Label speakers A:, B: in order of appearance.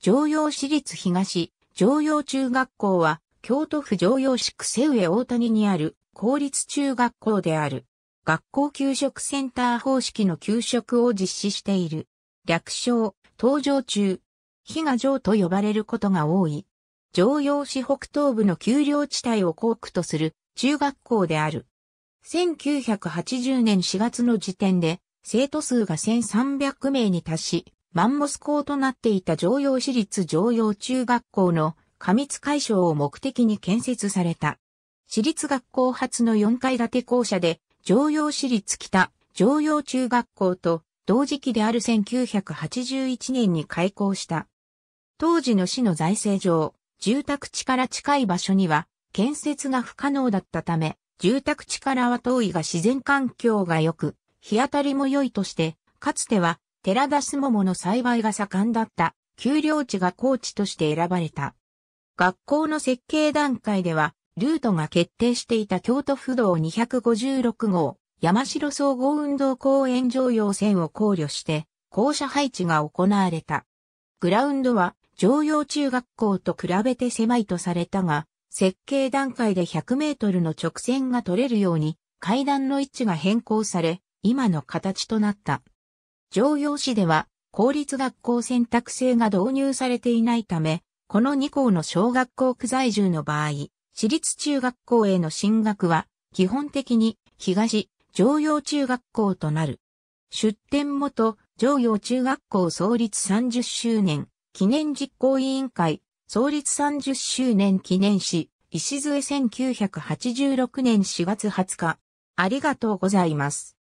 A: 常用市立東、常用中学校は、京都府常用市瀬上大谷にある公立中学校である。学校給食センター方式の給食を実施している。略称、東上中。比が城と呼ばれることが多い。常用市北東部の丘陵地帯を校区とする中学校である。1980年4月の時点で生徒数が1300名に達し、マンモス校となっていた常陽市立常陽中学校の過密解消を目的に建設された。私立学校初の4階建て校舎で、常陽市立北、常陽中学校と同時期である1981年に開校した。当時の市の財政上、住宅地から近い場所には建設が不可能だったため、住宅地からは遠いが自然環境が良く、日当たりも良いとして、かつては寺田すももの栽培が盛んだった丘陵地が高地として選ばれた。学校の設計段階では、ルートが決定していた京都府道256号、山城総合運動公園常用線を考慮して、校舎配置が行われた。グラウンドは、常用中学校と比べて狭いとされたが、設計段階で100メートルの直線が取れるように、階段の位置が変更され、今の形となった。常用市では、公立学校選択制が導入されていないため、この2校の小学校区在住の場合、私立中学校への進学は、基本的に東、常用中学校となる。出展元、常用中学校創立30周年、記念実行委員会、創立30周年記念誌、石杖1986年4月20日。ありがとうございます。